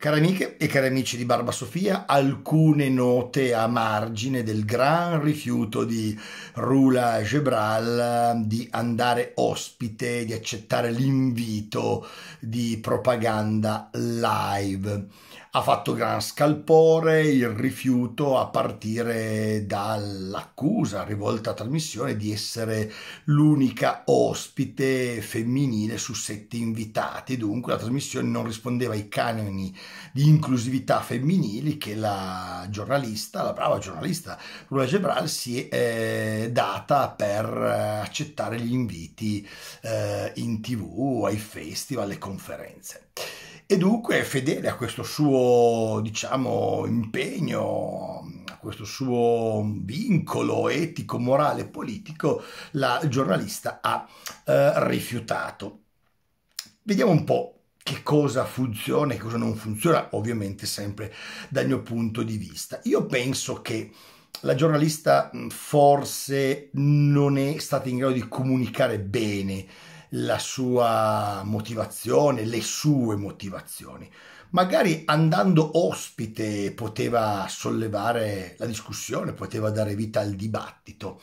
Cari amiche e cari amici di Barba Sofia, alcune note a margine del gran rifiuto di Rula Gebral ehm, di andare ospite, di accettare l'invito di propaganda live ha fatto gran scalpore il rifiuto a partire dall'accusa rivolta a trasmissione di essere l'unica ospite femminile su sette invitati. Dunque la trasmissione non rispondeva ai canoni di inclusività femminili che la giornalista, la brava giornalista Lula Gebral si è eh, data per eh, accettare gli inviti eh, in tv, ai festival, alle conferenze e dunque è fedele a questo suo, diciamo, impegno, a questo suo vincolo etico, morale, politico, la giornalista ha eh, rifiutato. Vediamo un po' che cosa funziona e cosa non funziona, ovviamente sempre dal mio punto di vista. Io penso che la giornalista forse non è stata in grado di comunicare bene la sua motivazione, le sue motivazioni. Magari andando ospite poteva sollevare la discussione, poteva dare vita al dibattito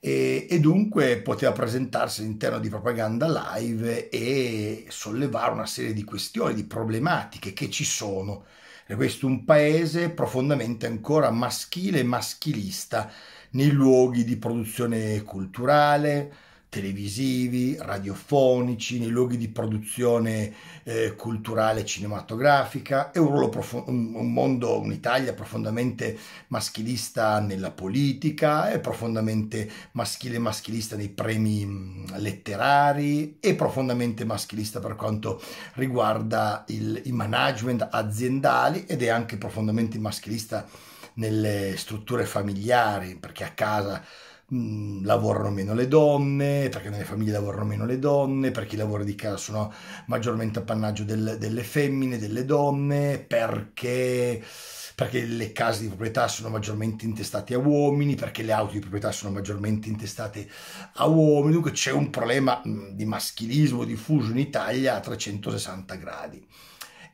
e, e dunque poteva presentarsi all'interno di propaganda live e sollevare una serie di questioni, di problematiche che ci sono. È questo un paese profondamente ancora maschile e maschilista nei luoghi di produzione culturale, televisivi, radiofonici, nei luoghi di produzione eh, culturale cinematografica, è un, un, un mondo, un'Italia profondamente maschilista nella politica, è profondamente maschile e maschilista nei premi mm, letterari, è profondamente maschilista per quanto riguarda il, i management aziendali ed è anche profondamente maschilista nelle strutture familiari, perché a casa Mm, lavorano meno le donne, perché nelle famiglie lavorano meno le donne, perché i lavori di casa sono maggiormente appannaggio del, delle femmine, delle donne, perché perché le case di proprietà sono maggiormente intestate a uomini, perché le auto di proprietà sono maggiormente intestate a uomini, dunque c'è un problema mm, di maschilismo diffuso in Italia a 360 gradi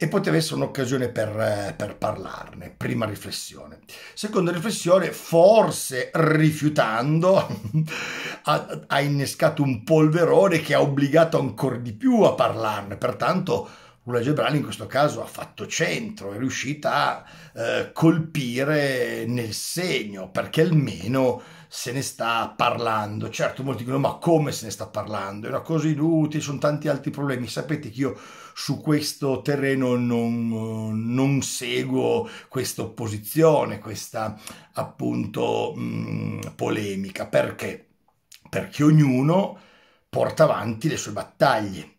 e poteva essere un'occasione per, eh, per, parlarne. Prima riflessione. Seconda riflessione, forse rifiutando, ha, ha innescato un polverone che ha obbligato ancora di più a parlarne. Pertanto, Lula Gebrani in questo caso ha fatto centro, è riuscita a eh, colpire nel segno, perché almeno se ne sta parlando. Certo, molti dicono, ma come se ne sta parlando? È una cosa inutile, sono tanti altri problemi. Sapete che io su questo terreno non, non seguo questa opposizione, questa appunto mh, polemica. Perché? Perché ognuno porta avanti le sue battaglie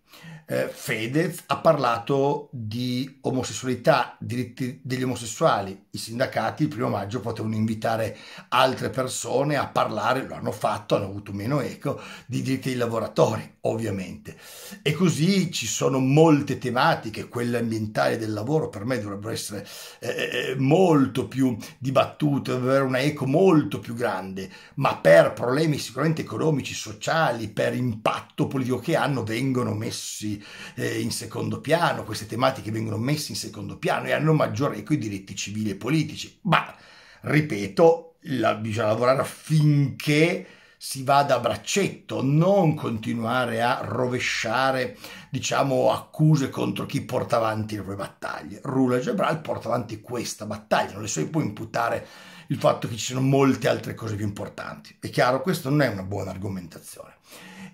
eh, Fedez ha parlato di omosessualità, diritti degli omosessuali. I sindacati il primo maggio potevano invitare altre persone a parlare, lo hanno fatto, hanno avuto meno eco, di diritti dei lavoratori, ovviamente. E così ci sono molte tematiche, quelle ambientali del lavoro per me dovrebbero essere eh, eh, eh molto più dibattute, dovrebbero avere una eco molto più grande, ma per problemi sicuramente economici, sociali, per impatto politico che hanno, vengono messi eh, in secondo piano, queste tematiche vengono messe in secondo piano e hanno maggior eco i diritti civili e politici. Ma, ripeto, la, bisogna lavorare affinché si vada a braccetto, non continuare a rovesciare, diciamo, accuse contro chi porta avanti le proprie battaglie. Rula Gebral porta avanti questa battaglia, non le si può imputare il fatto che ci siano molte altre cose più importanti. È chiaro, questa non è una buona argomentazione.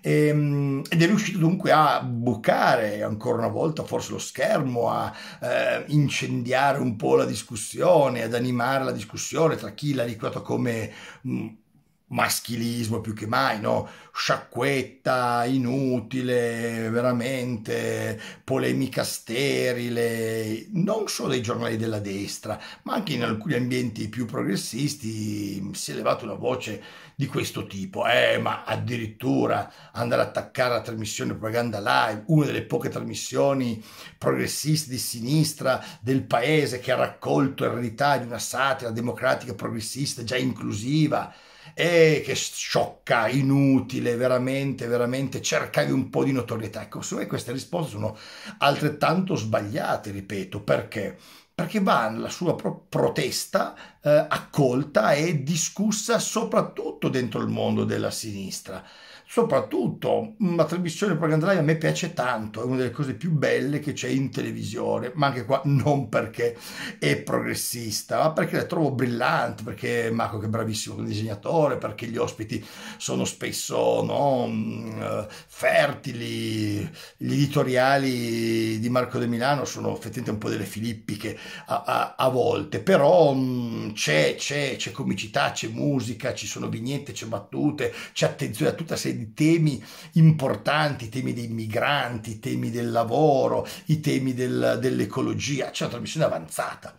Ehm, ed è riuscito dunque a bucare ancora una volta forse lo schermo, a eh, incendiare un po' la discussione, ad animare la discussione tra chi l'ha liquidato come... Mh, mm, maschilismo più che mai, no? Sciacquetta, inutile, veramente, polemica sterile, non solo dei giornali della destra, ma anche in alcuni ambienti più progressisti si è levata una voce di questo tipo. Eh, ma addirittura andare ad attaccare la trasmissione Propaganda Live, una delle poche trasmissioni progressiste di sinistra del paese che ha raccolto eredità di una satira democratica progressista già inclusiva, e che sciocca, inutile, veramente, veramente cercavi un po' di notorietà. Ecco, secondo me queste risposte sono altrettanto sbagliate, ripeto, perché? Perché va la sua pro protesta eh, accolta e discussa soprattutto dentro il mondo della sinistra. Soprattutto mm, la trasmissione programmata a me piace tanto, è una delle cose più belle che c'è in televisione, ma anche qua non perché è progressista, ma perché la trovo brillante, perché Marco che è bravissimo come disegnatore, perché gli ospiti sono spesso no, mm, eh, fertili, gli editoriali di Marco De Milano sono effettivamente un po' delle filippiche a, a, a volte, però mm, c'è, c'è, c'è comicità, c'è musica, ci sono vignette, c'è battute, c'è attenzione a tutta serie di temi importanti, temi dei migranti, temi del lavoro, i temi del, dell'ecologia, c'è una trasmissione avanzata.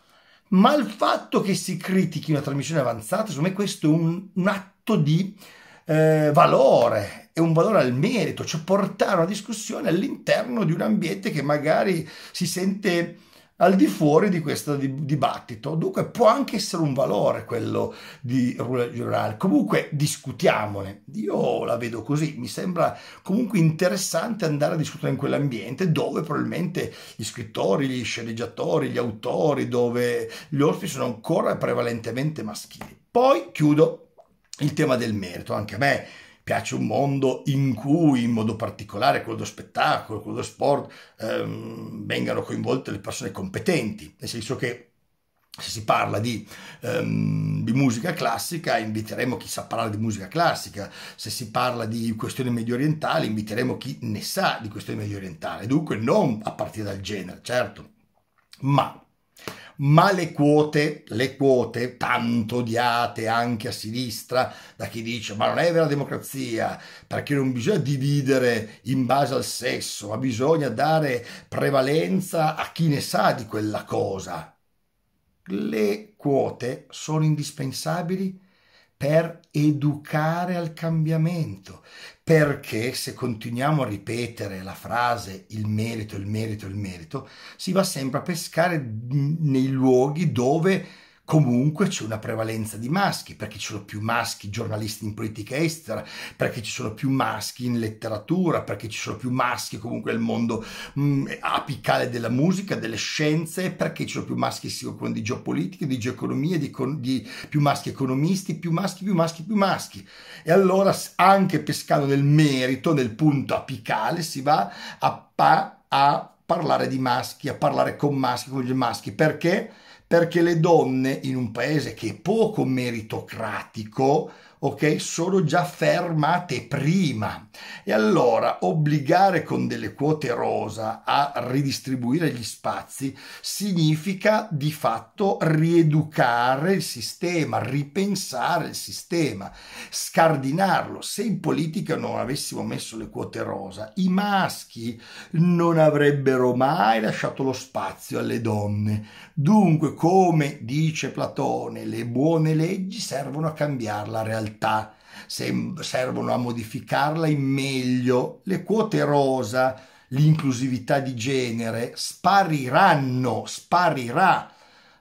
Ma il fatto che si critichi una trasmissione avanzata, secondo me questo è un, un atto di eh, valore, è un valore al merito, cioè portare una discussione all'interno di un ambiente che magari si sente al di fuori di questo dibattito. Dunque può anche essere un valore quello di Roulette Journal. Comunque discutiamone. Io la vedo così. Mi sembra comunque interessante andare a discutere in quell'ambiente dove probabilmente gli scrittori, gli sceneggiatori, gli autori, dove gli orfi sono ancora prevalentemente maschili. Poi chiudo il tema del merito. Anche a me piace un mondo in cui in modo particolare quello dello spettacolo, quello dello sport, ehm, vengano coinvolte le persone competenti, nel senso che se si parla di, um, di, musica classica, inviteremo chi sa parlare di musica classica, se si parla di questioni medio orientali, inviteremo chi ne sa di questioni medio orientali, dunque non a partire dal genere, certo, ma ma le quote, le quote tanto odiate anche a sinistra da chi dice ma non è vera democrazia perché non bisogna dividere in base al sesso, ma bisogna dare prevalenza a chi ne sa di quella cosa. Le quote sono indispensabili per educare al cambiamento, perché se continuiamo a ripetere la frase il merito, il merito, il merito, si va sempre a pescare nei luoghi dove comunque c'è una prevalenza di maschi, perché ci sono più maschi giornalisti in politica estera, perché ci sono più maschi in letteratura, perché ci sono più maschi comunque nel mondo mh, mm, apicale della musica, delle scienze, perché ci sono più maschi che si occupano di geopolitica, di geoeconomia, di, con, di più maschi economisti, più maschi, più maschi, più maschi. E allora anche pescando nel merito, nel punto apicale, si va a, pa- a parlare di maschi, a parlare con maschi, con gli maschi, perché? perché le donne in un paese che è poco meritocratico ok, sono già fermate prima. E allora obbligare con delle quote rosa a ridistribuire gli spazi significa di fatto rieducare il sistema, ripensare il sistema, scardinarlo. Se in politica non avessimo messo le quote rosa, i maschi non avrebbero mai lasciato lo spazio alle donne. Dunque, come dice Platone, le buone leggi servono a cambiare la realtà realtà servono a modificarla in meglio, le quote rosa, l'inclusività di genere spariranno, sparirà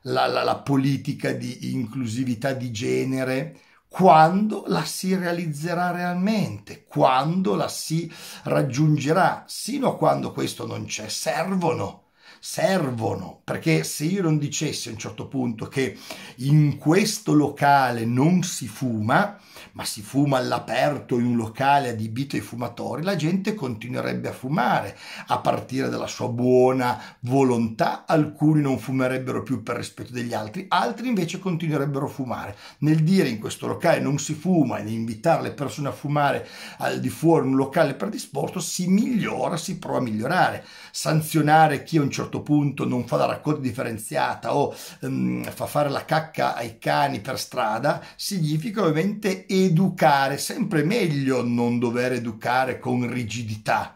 la, la, la, politica di inclusività di genere quando la si realizzerà realmente, quando la si raggiungerà, sino a quando questo non c'è, servono servono, perché se io non dicessi a un certo punto che in questo locale non si fuma, ma si fuma all'aperto in un locale adibito ai fumatori, la gente continuerebbe a fumare a partire dalla sua buona volontà. Alcuni non fumerebbero più per rispetto degli altri, altri invece continuerebbero a fumare. Nel dire in questo locale non si fuma e invitare le persone a fumare al di fuori un locale predisposto si migliora, si prova a migliorare. Sanzionare chi a un certo punto non fa la raccolta differenziata o um, fa fare la cacca ai cani per strada significa ovviamente educare, sempre meglio non dover educare con rigidità,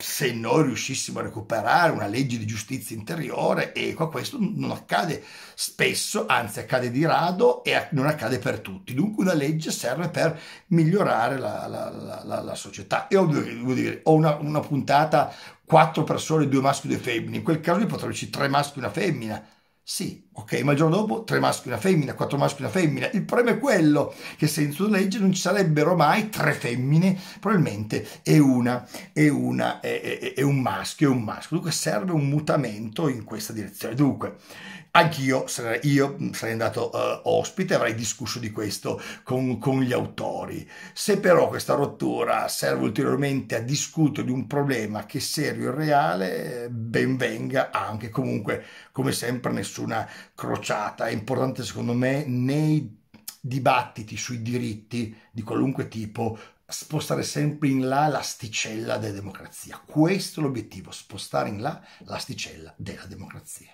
se noi riuscissimo a recuperare una legge di giustizia interiore, e qua questo non accade spesso, anzi accade di rado e non accade per tutti. Dunque una legge serve per migliorare la, la, la, la società. E ho, dire, ho una, una, puntata, quattro persone, due maschi e due femmine, in quel caso potrebbero esserci tre maschi e una femmina. Sì, Ok, ma il giorno dopo tre maschi e una femmina, quattro maschi e una femmina. Il problema è quello che senza una legge non ci sarebbero mai tre femmine, probabilmente è una, è, una, è, è, è un maschio, è un maschio. Dunque serve un mutamento in questa direzione. Dunque, Anch'io sarei, io sarei andato uh, ospite, avrei discusso di questo con, con, gli autori. Se però questa rottura serve ulteriormente a discutere di un problema che è serio e reale, ben venga anche. Comunque, come sempre, nessuna crociata, è importante secondo me nei dibattiti sui diritti di qualunque tipo spostare sempre in là l'asticella della democrazia. Questo è l'obiettivo, spostare in là l'asticella della democrazia.